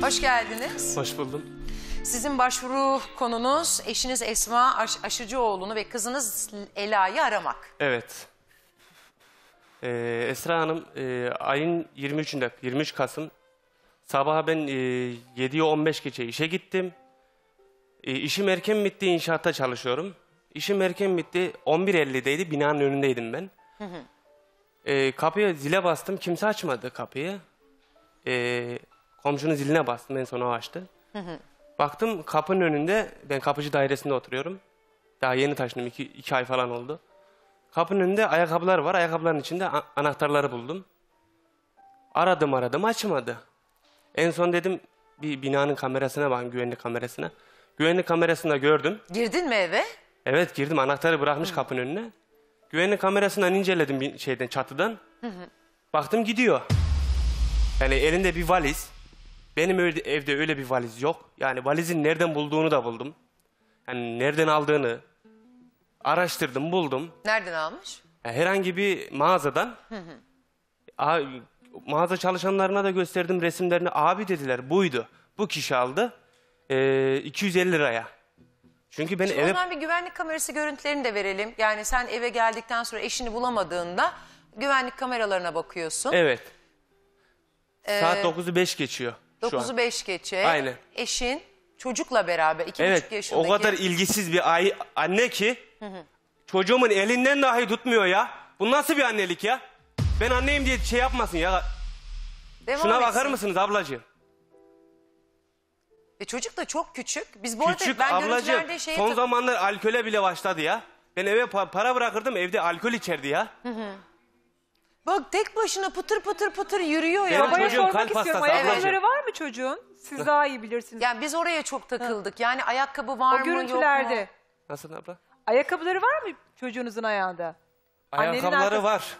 Hoş geldiniz. Hoş buldum. Sizin başvuru konunuz eşiniz Esma Aş Aşıcıoğlu'nu ve kızınız Ela'yı aramak. Evet. Ee, Esra Hanım e, ayın 23'ünde 23 Kasım sabaha ben e, 7'ye 15 geçe işe gittim. E, işim erken bitti inşaatta çalışıyorum. İşim erken bitti 11.50'deydi binanın önündeydim ben. Hı E, kapıya zile bastım kimse açmadı kapıyı. Eee Komşunun ziline bastım en son o açtı. Baktım kapının önünde ben kapıcı dairesinde oturuyorum. Daha yeni taşındım iki, iki ay falan oldu. Kapının önünde ayakkabılar var. Ayakkabıların içinde anahtarları buldum. Aradım aradım açmadı. En son dedim bir binanın kamerasına bakın güvenlik kamerasına. Güvenlik kamerasında gördüm. Girdin mi eve? Evet girdim anahtarı bırakmış Hı. kapının önüne. Güvenlik kamerasından inceledim bir şeyden çatıdan. Hı hı. Baktım gidiyor. Yani elinde bir valiz. Benim evde, evde öyle bir valiz yok. Yani valizin nereden bulduğunu da buldum. Yani nereden aldığını araştırdım, buldum. Nereden almış? Yani herhangi bir mağazadan. A- mağaza çalışanlarına da gösterdim resimlerini. Abi dediler buydu. Bu kişi aldı. Ee, 250 liraya. Çünkü ben Şimdi eve... Ondan bir güvenlik kamerası görüntülerini de verelim. Yani sen eve geldikten sonra eşini bulamadığında güvenlik kameralarına bakıyorsun. Evet. Ee, Saat 9'u 5 geçiyor. Şu an. 9'u 5 geçe. Aynen. Eşin çocukla beraber 2,5 evet, yaşındaki. o kadar ilgisiz bir ay- anne ki çocuğumun elinden dahi tutmuyor ya. Bu nasıl bir annelik ya? Ben anneyim diye şey yapmasın ya. Devam Şuna bakar mısınız ablacığım? E çocuk da çok küçük. Biz bu Küçük arada ben ablacığım görüntülerde şeyi son zamanlar alkole bile başladı ya. Ben eve pa- para bırakırdım evde alkol içerdi ya. Bak tek başına pıtır pıtır pıtır yürüyor ya. Benim Babaya çocuğum sormak kalp istiyorum. hastası Ayakkabıları var mı çocuğun? Siz daha iyi bilirsiniz. Yani biz oraya çok takıldık. Yani ayakkabı var mı yok mu? görüntülerde. Nasıl abla? Ayakkabıları var mı çocuğunuzun ayağında? Ayakkabıları var.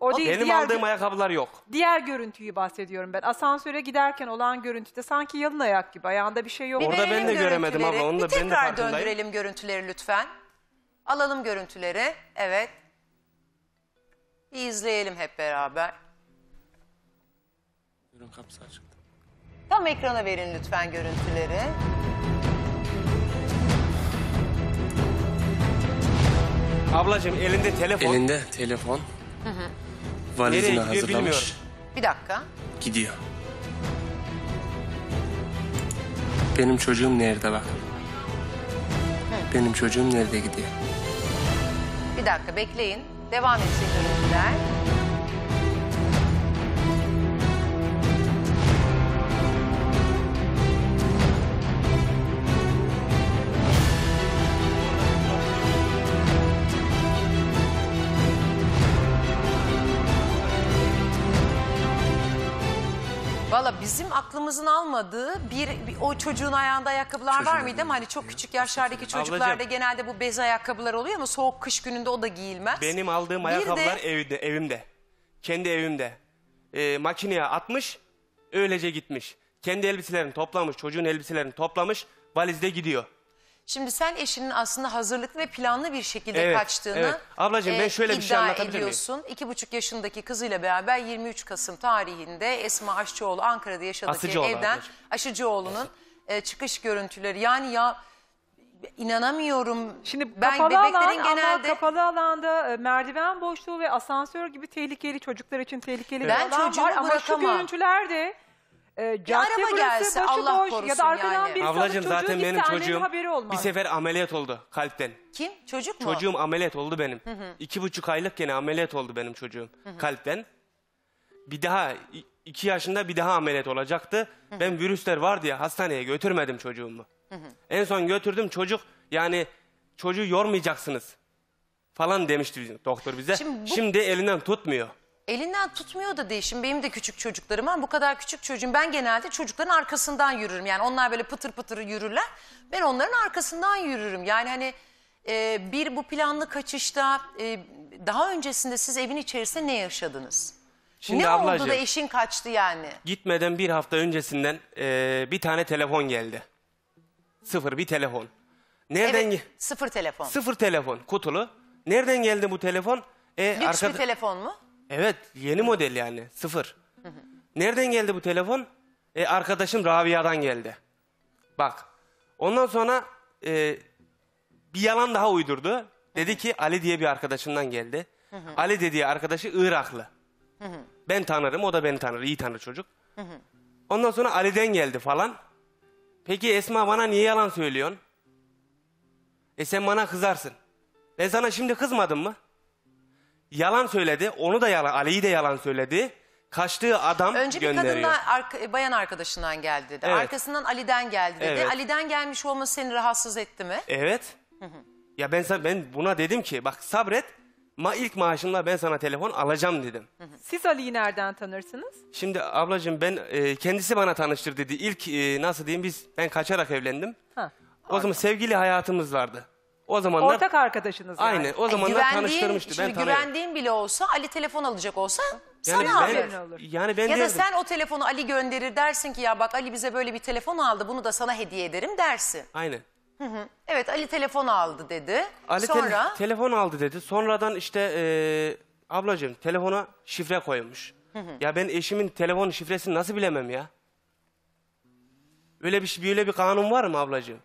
O değil, Benim diğer, aldığım ayakkabılar yok. diğer görüntüyü bahsediyorum ben. Asansöre giderken olan görüntüde sanki yalın ayak gibi. Ayağında bir şey yok. Bir Orada ben de göremedim görüntüleri. abla, onu da ben de tekrar farkındayım. döndürelim görüntüleri lütfen. Alalım görüntüleri. Evet. Bir izleyelim hep beraber. Ürün kapısı açıldı. Tam ekrana verin lütfen görüntüleri. Ablacığım elinde telefon. Elinde telefon. Nereye Valizini hazırlamış. Bir dakika. Gidiyor. Benim çocuğum nerede bak. Benim çocuğum nerede gidiyor. Bir dakika bekleyin. Devam edecek Valla bizim aklımızın almadığı bir, bir o çocuğun ayağında ayakkabılar var mıydı ama hani çok küçük yaşlardaki çocuklarda Ablacığım. genelde bu bez ayakkabılar oluyor ama soğuk kış gününde o da giyilmez. Benim aldığım Bir ayakkabılar de- evde, evimde. Kendi evimde. Ee, makineye atmış, öylece gitmiş. Kendi elbiselerini toplamış, çocuğun elbiselerini toplamış, valizde gidiyor. Şimdi sen eşinin aslında hazırlıklı ve planlı bir şekilde Evet, kaçtığını evet. Ablacığım, ben e, şöyle bir şey iddia anlatabilir ediyorsun. İki buçuk yaşındaki kızıyla beraber 23 Kasım tarihinde Esma Aşçıoğlu Ankara'da yaşadığı Asıcıoğlu evden ablacığım. Aşıcıoğlu'nun e, çıkış görüntüleri. Yani ya inanamıyorum. Şimdi ben kapalı bebeklerin alan genelde kapalı alanda e, merdiven boşluğu ve asansör gibi tehlikeli çocuklar için tehlikeli bir Ben alan çocuğumu var. Ama şu görüntülerde e, cadde burası gelse, Allah boş korusun ya da arkadan yani. birisi Ablacığım çocuğu zaten benim çocuğum haberi olmaz. bir sefer ameliyat oldu kalpten. Kim? Çocuk mu? Çocuğum ameliyat oldu benim. İki buçuk aylık gene ameliyat oldu benim çocuğum kalpten. Bir daha iki yaşında bir daha ameliyat olacaktı. Ben virüsler var diye hastaneye götürmedim çocuğumu. En son götürdüm çocuk yani çocuğu yormayacaksınız falan demişti bizim doktor bize. Şimdi, Şimdi elinden tutmuyor elinden tutmuyor da değişim. Benim de küçük çocuklarım var. Bu kadar küçük çocuğum. Ben genelde çocukların arkasından yürürüm. Yani onlar böyle pıtır pıtır yürürler. Ben onların arkasından yürürüm. Yani hani e, bir bu planlı kaçışta e, daha öncesinde siz evin içerisinde ne yaşadınız? Şimdi ne ablacığım, oldu da eşin kaçtı yani? Gitmeden bir hafta öncesinden e, bir tane telefon geldi. Sıfır bir telefon. Nereden evet, sıfır telefon. Sıfır telefon kutulu. Nereden geldi bu telefon? E, Lüks arka... bir telefon mu? Evet yeni model yani sıfır. Nereden geldi bu telefon? E, arkadaşım Rabia'dan geldi. Bak ondan sonra e, bir yalan daha uydurdu. Dedi ki Ali diye bir arkadaşından geldi. Ali dediği arkadaşı Iraklı. ben tanırım o da beni tanır iyi tanır çocuk. ondan sonra Ali'den geldi falan. Peki Esma bana niye yalan söylüyorsun? E sen bana kızarsın. Ben sana şimdi kızmadım mı? Yalan söyledi. Onu da yalan. Ali'yi de yalan söyledi. Kaçtığı adam Önce bir gönderiyor. kadınla arka- e, bayan arkadaşından geldi dedi. Evet. Arkasından Ali'den geldi dedi. Evet. Ali'den gelmiş olması seni rahatsız etti mi? Evet. ya ben sa- ben buna dedim ki bak sabret. Ma ilk maaşında ben sana telefon alacağım dedim. Siz Ali'yi nereden tanırsınız? Şimdi ablacığım ben e, kendisi bana tanıştır dedi. İlk e, nasıl diyeyim biz ben kaçarak evlendim. Ha. O zaman sevgili hayatımız vardı. O zamanlar Ortak arkadaşınız yani. Aynen o e, zamanlar Güvendiğin- tanıştırmıştı. Şimdi ben tanıyorum. güvendiğin bile olsa Ali telefon alacak olsa Yani sana haberin olur. yani ben Ya da sen o telefonu Ali gönderir dersin ki ya bak Ali bize böyle bir telefon aldı bunu da sana hediye ederim dersin. Aynen. Evet Ali telefon aldı dedi. Ali tel- Sonra telefon aldı dedi. Sonradan işte eee ablacığım telefona şifre koymuş. Ya ben eşimin telefon şifresini nasıl bilemem ya? Öyle bir böyle bir kanun var mı ablacığım?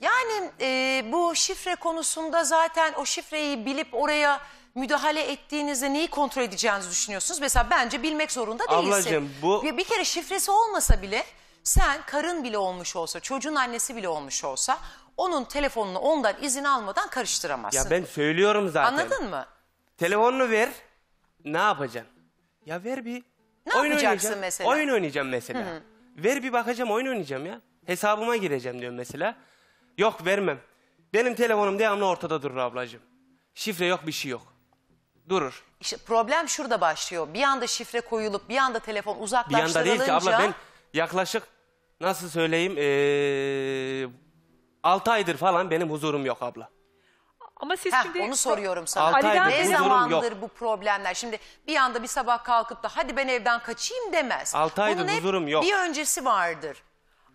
Yani e, bu şifre konusunda zaten o şifreyi bilip oraya müdahale ettiğinizde neyi kontrol edeceğinizi düşünüyorsunuz. Mesela bence bilmek zorunda değilsin. Ablacığım, bu- Bir, bir kere şifresi olmasa bile sen karın bile olmuş olsa, çocuğun annesi bile olmuş olsa onun telefonunu ondan izin almadan karıştıramazsın. Ya ben söylüyorum zaten. Anladın mı? Telefonunu ver. Ne yapacaksın? Ya ver bir. Ne yapacaksın oynayacağım. mesela? Oyun oynayacağım mesela. Ver bir bakacağım oyun oynayacağım ya. Hesabıma gireceğim diyorum mesela. Yok vermem. Benim telefonum devamlı ortada durur ablacığım. Şifre yok bir şey yok. Durur. İşte problem şurada başlıyor. Bir anda şifre koyulup bir anda telefon Bir anda değil ki abla ben yaklaşık nasıl söyleyeyim ee, 6 aydır falan benim huzurum yok abla. Ama siz Heh, şimdi... onu soruyorum sana. Altı Ali'den aydır Ne zamandır yok. bu problemler? Şimdi bir anda bir sabah kalkıp da hadi ben evden kaçayım demez. Altı aydır Bunun huzurum yok. Bir öncesi vardır.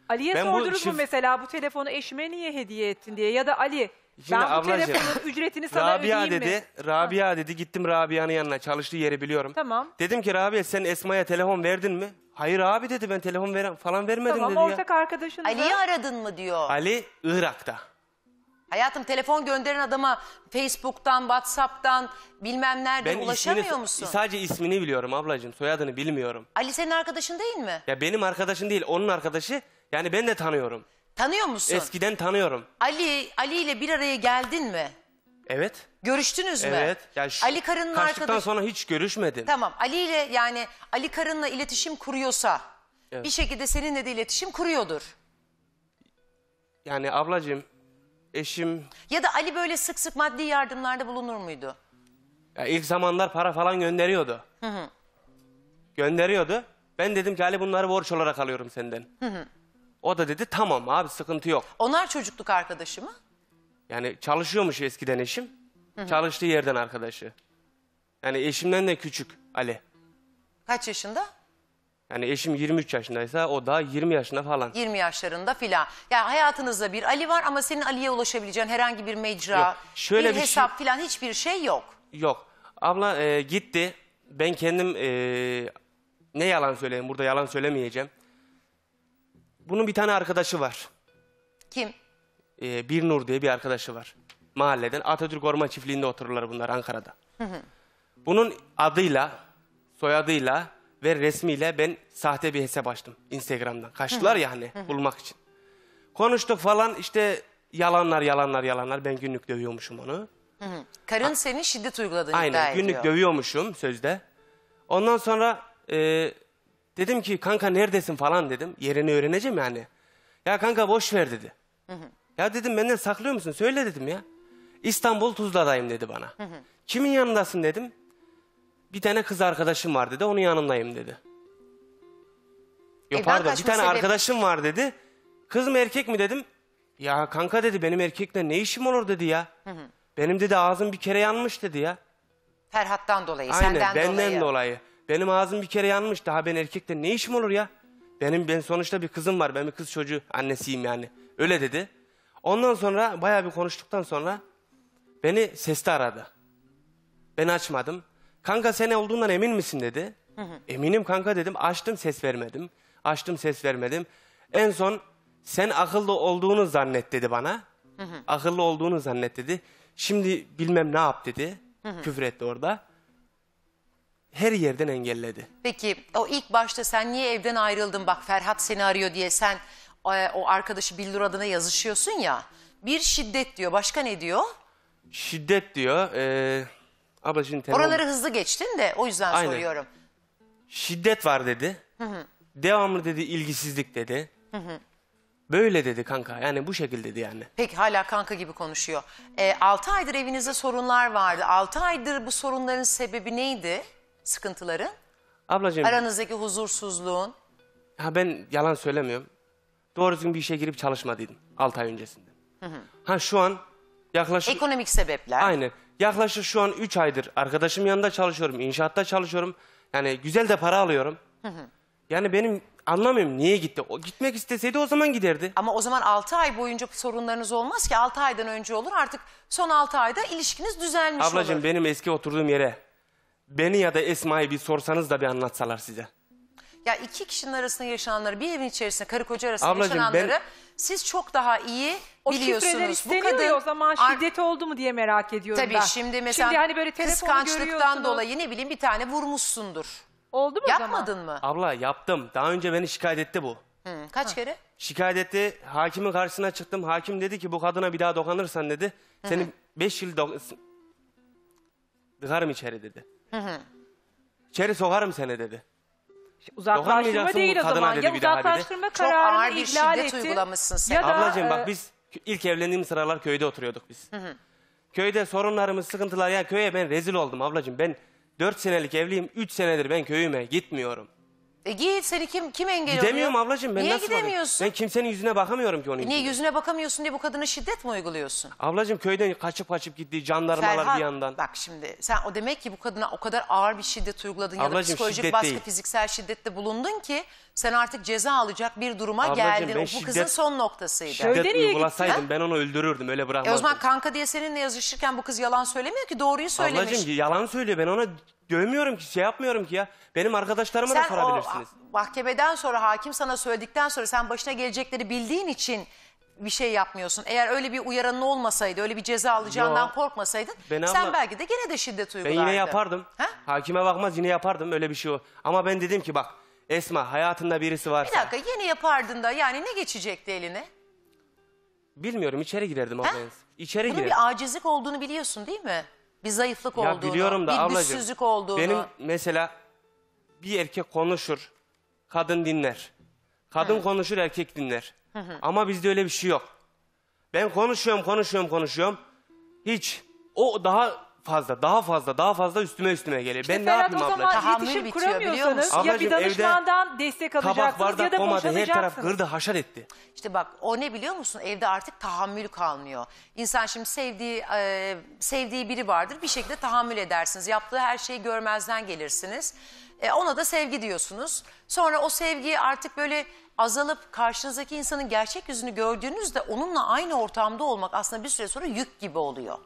Ali'ye Ben sordunuz mu mesela bu telefonu eşime niye hediye ettin diye ya da Ali Şimdi ben bu telefonun ücretini sana Rabia ödeyeyim dedi. mi? Rabia dedi. Gittim Rabia'nın yanına. Çalıştığı yeri biliyorum. Tamam. Dedim ki Rabia sen Esma'ya telefon verdin mi? Hayır abi dedi ben telefon veren, falan vermedim Tamam dedi ya. ortak arkadaşınıza. Ali'yi aradın mı diyor. Ali Irak'ta. Hayatım telefon gönderen adama Facebook'tan, Whatsapp'tan bilmem nereden ulaşamıyor ismini- musun? sadece ismini biliyorum ablacığım. Soyadını bilmiyorum. Ali senin arkadaşın değil mi? Ya benim arkadaşım değil onun arkadaşı yani ben de tanıyorum. Tanıyor musun? Eskiden tanıyorum. Ali Ali ile bir araya geldin mi? Evet. Görüştünüz mü? Evet. Yani Ali Karın'ın kaçtıktan arkadaşı. sonra hiç görüşmedim. Tamam Ali ile yani Ali Karın'la iletişim kuruyorsa Evet. bir şekilde seninle de iletişim kuruyordur. Yani ablacığım, eşim Ya da Ali böyle sık sık maddi yardımlarda bulunur muydu? ya ilk zamanlar para falan gönderiyordu. Gönderiyordu. Ben dedim ki Ali bunları borç olarak alıyorum senden. O da dedi tamam abi sıkıntı yok. Onlar çocukluk arkadaşı mı? Yani çalışıyormuş eskiden eşim. Çalıştığı yerden arkadaşı. Yani eşimden de küçük Ali. Kaç yaşında? Yani eşim 23 yaşındaysa o da 20 yaşında falan. 20 yaşlarında filan. Yani hayatınızda bir Ali var ama senin Ali'ye ulaşabileceğin herhangi bir mecra, Yok, şöyle bir, bir şey- hesap şey- filan hiçbir şey yok. Yok. Abla e, gitti. Ben kendim e, ne yalan söyleyeyim burada yalan söylemeyeceğim. Bunun bir tane arkadaşı var. Kim? Ee, bir Nur diye bir arkadaşı var. Mahalleden Atatürk Orman Çiftliği'nde otururlar bunlar Ankara'da. Hı hı. Bunun adıyla, soyadıyla ve resmiyle ben sahte bir hesap açtım Instagram'dan. Kaçtılar ya hani bulmak için. Konuştuk falan işte yalanlar yalanlar yalanlar ben günlük dövüyormuşum onu. Hı hı. Karın ha. senin şiddet uyguladığını Aynen, iddia ediyor. Aynen günlük dövüyormuşum sözde. Ondan sonra e, Dedim ki kanka neredesin falan dedim. Yerini öğreneceğim yani. Ya kanka boş ver dedi. Hı hı. Ya dedim benden saklıyor musun? Söyle dedim ya. İstanbul Tuzla'dayım dedi bana. Hı hı. Kimin yanındasın dedim. Bir tane kız arkadaşım var dedi. Onun yanındayım dedi. Yok Evden pardon bir tane sebebi- arkadaşım var dedi. Kız mı erkek mi dedim. Ya kanka dedi benim erkekle ne işim olur dedi ya. Benim dedi ağzım bir kere yanmış dedi ya. Ferhat'tan dolayı, Aynen senden benden dolayı. dolayı. Benim ağzım bir kere yanmış. Daha ben erkekte ne işim olur ya? Benim ben sonuçta bir kızım var. Ben bir kız çocuğu annesiyim yani. Öyle dedi. Ondan sonra bayağı bir konuştuktan sonra beni sesli aradı. Ben açmadım. Kanka sen olduğundan emin misin dedi. Hı hı. Eminim kanka dedim. Açtım ses vermedim. Açtım ses vermedim. En son sen akıllı olduğunu zannet dedi bana. Hı hı. Akıllı olduğunu zannet dedi. Şimdi bilmem ne yap dedi. Hı hı. Küfür etti orada her yerden engelledi. Peki o ilk başta sen niye evden ayrıldın bak Ferhat seni arıyor diye sen e, o arkadaşı Bildur adına yazışıyorsun ya. Bir şiddet diyor başka ne diyor? Şiddet diyor. E, abla şimdi Oraları hızlı geçtin de o yüzden Aynen. soruyorum. Şiddet var dedi. Devamlı dedi ilgisizlik dedi. Böyle dedi kanka yani bu şekilde dedi yani. Peki hala kanka gibi konuşuyor. E, 6 aydır evinizde sorunlar vardı. 6 aydır bu sorunların sebebi neydi? sıkıntıların? Ablacığım. Aranızdaki huzursuzluğun? Ha ben yalan söylemiyorum. Doğru düzgün bir işe girip çalışmadıydım 6 ay öncesinde. Hı hı. Ha şu an yaklaşık... Ekonomik sebepler. Aynen. Yaklaşık şu an 3 aydır arkadaşım yanında çalışıyorum, inşaatta çalışıyorum. Yani güzel de para alıyorum. Hı hı. Yani benim anlamıyorum niye gitti. O, gitmek isteseydi o zaman giderdi. Ama o zaman 6 ay boyunca sorunlarınız olmaz ki. 6 aydan önce olur artık son 6 ayda ilişkiniz düzelmiş Ablacığım, olur. Ablacığım benim eski oturduğum yere beni ya da Esma'yı bir sorsanız da bir anlatsalar size. Ya iki kişinin arasında yaşananları bir evin içerisinde karı koca arasında Ablacığım, yaşananları ben- siz çok daha iyi o şifreler biliyorsunuz. isteniyor ya o zaman ar- oldu mu diye merak ediyorum Tabii ben. şimdi mesela hani böyle kıskançlıktan dolayı ne bileyim bir tane vurmuşsundur. Oldu mu o zaman? Yapmadın mı? Abla yaptım. Daha önce beni şikayet etti bu. Hı, kaç kere? Şikayet etti. Hakimin karşısına çıktım. Hakim dedi ki bu kadına bir daha dokanırsan dedi. Seni 5 yıl do- dıkarım içeri dedi. İçeri sokarım seni dedi. Uzaklaştırma Dokunmayacaksın değil bu o kadına zaman. dedi Ya bir daha dedi. uzaklaştırma Çok ağır kararını bir şiddet uygulamışsın sen. Ya da, Ablacığım bak e, biz ilk evlendiğim sıralar köyde oturuyorduk biz. Köyde sorunlarımız, sıkıntılar. yani köye ben rezil oldum ablacığım. Ben 4 senelik evliyim. 3 senedir ben köyüme gitmiyorum. E git seni kim kim engel oluyor? Gidemiyorum ablacığım ben Niye nasıl bakayım? gidemiyorsun? Ben kimsenin yüzüne bakamıyorum ki onun Niye yüzüne. bakamıyorsun diye bu kadına şiddet mi uyguluyorsun? Ablacığım köyden kaçıp kaçıp gitti jandarmalar bir yandan. bak şimdi sen o demek ki bu kadına o kadar ağır bir şiddet uyguladın ya da Ablacığım, psikolojik baskı değil. fiziksel şiddette bulundun ki sen artık ceza alacak bir duruma Ablacığım, geldin. ben O bu kızın şiddet- son noktasıydı. Şöyle- Şiddet Köyde niye gitti? uygulasaydım ben onu öldürürdüm öyle E o bırakmazdım. zaman kanka diye seninle yazışırken bu kız yalan söylemiyor ki doğruyu söylemiş. Ablacığım yalan söylüyor ben ona dövmüyorum ki şey yapmıyorum ki ya. Benim arkadaşlarıma da Sen o sorabilirsiniz. mahkemeden sonra hakim sana söyledikten sonra sen başına gelecekleri bildiğin için bir şey yapmıyorsun. Eğer öyle bir uyaranın olmasaydı, öyle bir ceza alacağından Yo. korkmasaydın Ben sen abla- belki de gene de şiddet Ben yine yapardım. Ha? Hakime bakmaz yine yapardım öyle bir şey o. Ama ben dedim ki bak Esma hayatında birisi varsa. Bir dakika yine yapardın da yani ne geçecekti eline? Bilmiyorum içeri girerdim abla. İçeri Bunun girerdim. bir acizlik olduğunu biliyorsun değil mi? Bir zayıflık Ya olduğunu, biliyorum da bir ablacığım, güçsüzlük olduğunu. Benim mesela bir erkek konuşur, kadın dinler. Kadın konuşur, erkek dinler. Ama bizde öyle bir şey yok. Ben konuşuyorum, konuşuyorum, konuşuyorum. Hiç o daha fazla, daha fazla, daha fazla üstüme üstüme geliyor. İşte ben ne Ferhat yapayım o zaman abla? Tahammül iletişim bitiyor, ya bir evde danışmandan destek Kabak alacaksınız ya bardak da olmadı, her taraf boşanacaksınız. kırdı, haşar etti. İşte bak o ne biliyor musun? Evde artık tahammül kalmıyor. İnsan şimdi sevdiği e, sevdiği biri vardır. Bir şekilde tahammül edersiniz. Yaptığı her şeyi görmezden gelirsiniz. E, ona da sevgi diyorsunuz. Sonra o sevgiyi artık böyle azalıp karşınızdaki insanın gerçek yüzünü gördüğünüzde onunla aynı ortamda olmak aslında bir süre sonra yük gibi oluyor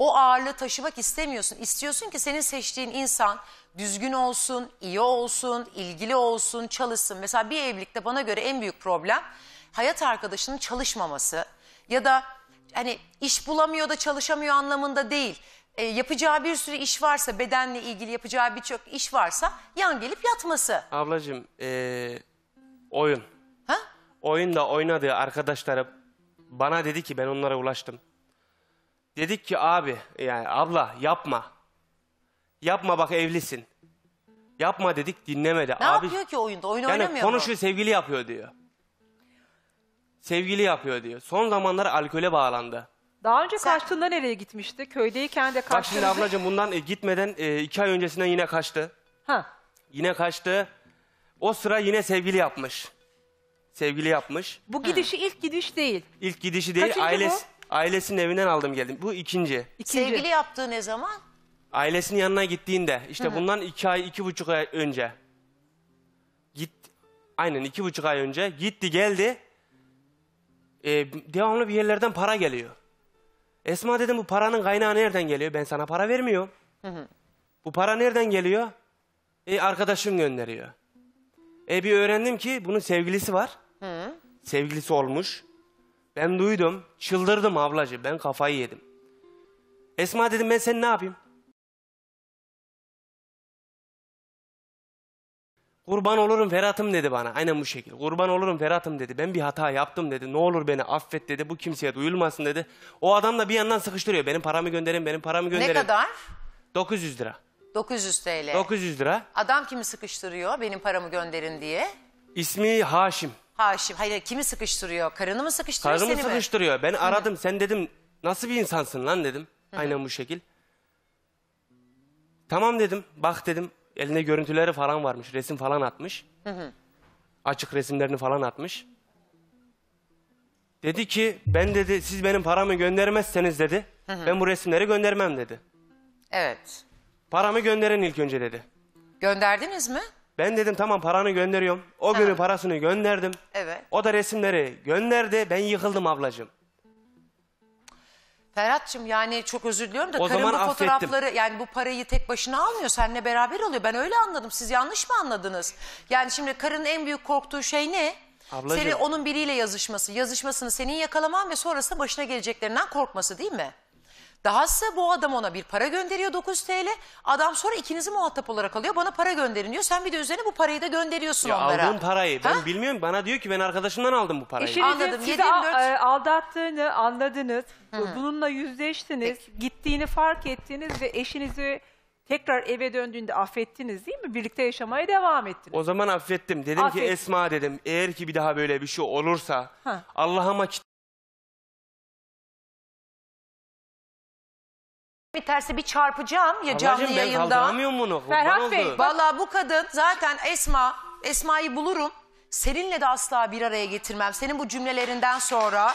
o ağırlığı taşımak istemiyorsun. İstiyorsun ki senin seçtiğin insan düzgün olsun, iyi olsun, ilgili olsun, çalışsın. Mesela bir evlilikte bana göre en büyük problem hayat arkadaşının çalışmaması ya da hani iş bulamıyor da çalışamıyor anlamında değil. E, yapacağı bir sürü iş varsa, bedenle ilgili yapacağı birçok iş varsa yan gelip yatması. Ablacığım ee, oyun. Ha? Oyunda oynadığı arkadaşları bana dedi ki ben onlara ulaştım. Dedik ki abi yani abla yapma. Yapma bak evlisin. Yapma dedik dinlemedi. Ne abi, yapıyor ki oyunda? Oyun yani oynamıyor konuşuyor mu? sevgili yapıyor diyor. Sevgili yapıyor diyor. Son zamanlar alkole bağlandı. Daha önce Sen... kaçtığında nereye gitmişti? Köydeyken de kaçtığında... Bak şimdi ablacığım bundan e, gitmeden e, iki ay öncesinden yine kaçtı. Ha. Yine kaçtı. O sıra yine sevgili yapmış. Sevgili yapmış. Bu gidişi ilk gidiş değil. İlk gidişi değil. Kaçıncı ailesi... bu? Ailesinin evinden aldım geldim. Bu ikinci. İkinci. Sevgili yaptığı ne zaman? Ailesinin yanına gittiğinde işte bundan iki ay iki buçuk ay önce. Git, aynen iki buçuk ay önce gitti geldi. Ee, devamlı bir yerlerden para geliyor. Esma dedim bu paranın kaynağı nereden geliyor? Ben sana para vermiyorum. Bu para nereden geliyor? E, arkadaşım gönderiyor. E bir öğrendim ki bunun sevgilisi var. Sevgilisi olmuş. Ben duydum, çıldırdım ablacı, ben kafayı yedim. Esma dedim ben sen ne yapayım? Kurban olurum Ferhat'ım dedi bana. Aynen bu şekilde. Kurban olurum Ferhat'ım dedi. Ben bir hata yaptım dedi. Ne olur beni affet dedi. Bu kimseye duyulmasın dedi. O adam da bir yandan sıkıştırıyor. Benim paramı gönderin, benim paramı gönderin. Ne kadar? 900 lira. 900 TL. 900 lira. Adam kimi sıkıştırıyor benim paramı gönderin diye? İsmi Haşim. Haşim. Hayır kimi sıkıştırıyor? Karını mı sıkıştırıyor Karnımı seni mi? sıkıştırıyor. Ben aradım. Sen dedim nasıl bir insansın lan dedim. Aynen bu şekil. Tamam dedim. Bak dedim. Eline görüntüleri falan varmış. Resim falan atmış. Açık resimlerini falan atmış. Dedi ki ben dedi siz benim paramı göndermezseniz dedi. Ben bu resimleri göndermem dedi. Evet. Paramı gönderin ilk önce dedi. Gönderdiniz mi? Ben dedim tamam paranı gönderiyorum. O günü parasını gönderdim. Evet. O da resimleri gönderdi. Ben yıkıldım ablacığım. Ferhat'cığım yani çok özür diliyorum da O karın bu zaman fotoğrafları yani bu parayı tek başına almıyor seninle beraber alıyor. Ben öyle anladım siz yanlış mı anladınız? Yani şimdi karının en büyük korktuğu şey ne? Ablacığım. Senin onun biriyle yazışması, yazışmasını senin yakalaman ve sonrasında başına geleceklerinden korkması değil mi? Dahası bu adam ona bir para gönderiyor 9 TL. Adam sonra ikinizi muhatap olarak alıyor. Bana para gönderin diyor. Sen bir de üzerine bu parayı da gönderiyorsun Ya onlara. aldığım parayı ben Ha? bilmiyorum. Bana diyor ki ben arkadaşımdan aldım bu parayı. Eşinizin Anladım, sizi 74 e, aldattığını anladınız. Bununla yüzleştiniz. Gittiğini fark ettiniz ve eşinizi tekrar eve döndüğünde affettiniz değil mi? Birlikte yaşamaya devam ettiniz. O zaman affettim. Dedim Affet. ki Esma dedim eğer ki bir daha böyle bir şey olursa Allah'a Allah'ıma tersi bir çarpacağım ya canlı Ablacığım ben yayında. bunu. Ferhat Bey, oldu. Vallahi bu kadın zaten Esma, Esma'yı bulurum. Seninle de asla bir araya getirmem. Senin bu cümlelerinden sonra